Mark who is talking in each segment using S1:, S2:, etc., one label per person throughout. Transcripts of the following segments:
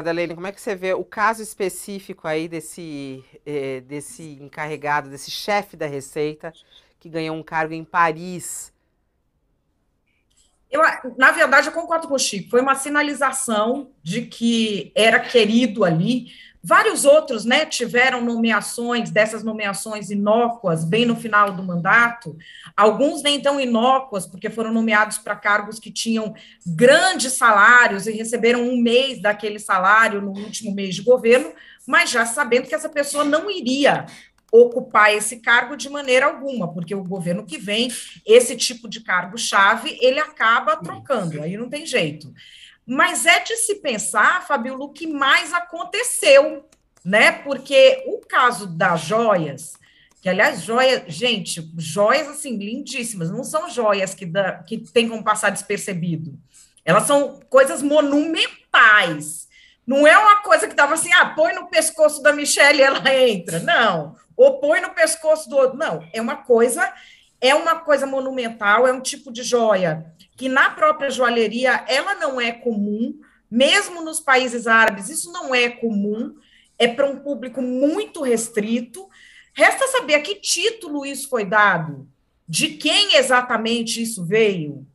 S1: Madalena, como é que você vê o caso específico aí desse, eh, desse encarregado, desse chefe da Receita, que ganhou um cargo em Paris? Eu, na verdade, eu concordo com o Chico. Foi uma sinalização de que
S2: era querido ali Vários outros né, tiveram nomeações, dessas nomeações inócuas, bem no final do mandato, alguns nem tão inócuas, porque foram nomeados para cargos que tinham grandes salários e receberam um mês daquele salário no último mês de governo, mas já sabendo que essa pessoa não iria ocupar esse cargo de maneira alguma, porque o governo que vem, esse tipo de cargo-chave, ele acaba trocando, aí não tem jeito. Mas é de se pensar, Fabíola, o que mais aconteceu, né? Porque o caso das joias, que aliás, joias, gente, joias assim, lindíssimas, não são joias que, da, que tem como passar despercebido. Elas são coisas monumentais. Não é uma coisa que estava assim, ah, põe no pescoço da Michelle e ela entra. Não. Ou põe no pescoço do outro. Não. É uma coisa é uma coisa monumental, é um tipo de joia que na própria joalheria ela não é comum, mesmo nos países árabes isso não é comum, é para um público muito restrito. Resta saber a que título isso foi dado, de quem exatamente isso veio,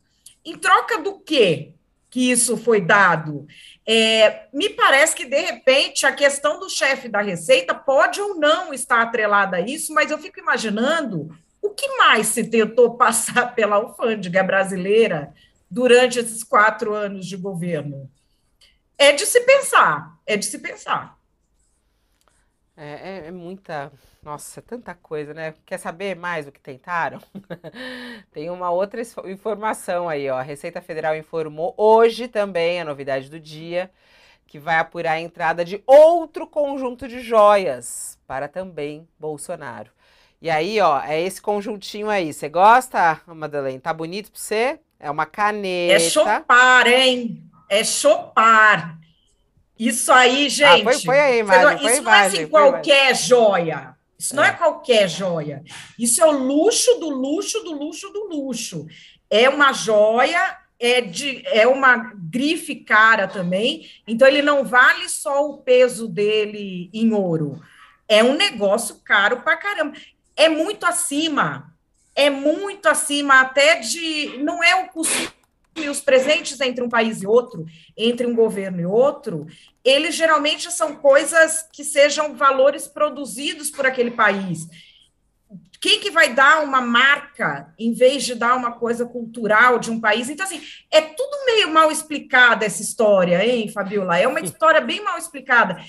S2: em troca do quê que isso foi dado. É, me parece que, de repente, a questão do chefe da Receita pode ou não estar atrelada a isso, mas eu fico imaginando o que mais se tentou passar pela alfândega brasileira durante esses quatro anos de governo? É de se pensar, é de se pensar.
S1: É, é, é, muita. Nossa, tanta coisa, né? Quer saber mais do que tentaram? Tem uma outra informação aí, ó. A Receita Federal informou hoje também, a novidade do dia, que vai apurar a entrada de outro conjunto de joias para também Bolsonaro. E aí, ó, é esse conjuntinho aí. Você gosta, Madeleine? Tá bonito pra você? É uma é caneta. É chopar, hein? É
S2: chopar. Isso aí, ah, gente. Ah, foi, foi a imagem, isso é assim foi não imagem, é assim qualquer joia. Isso é. não é qualquer joia. Isso é o luxo do luxo do luxo do luxo. É uma joia, é, de, é uma grife cara também. Então, ele não vale só o peso dele em ouro. É um negócio caro pra caramba é muito acima, é muito acima até de. Não é o costume, os presentes entre um país e outro, entre um governo e outro, eles geralmente são coisas que sejam valores produzidos por aquele país. Quem que vai dar uma marca em vez de dar uma coisa cultural de um país? Então, assim, é tudo meio mal explicada essa história, hein, Fabiola? É uma história bem mal explicada.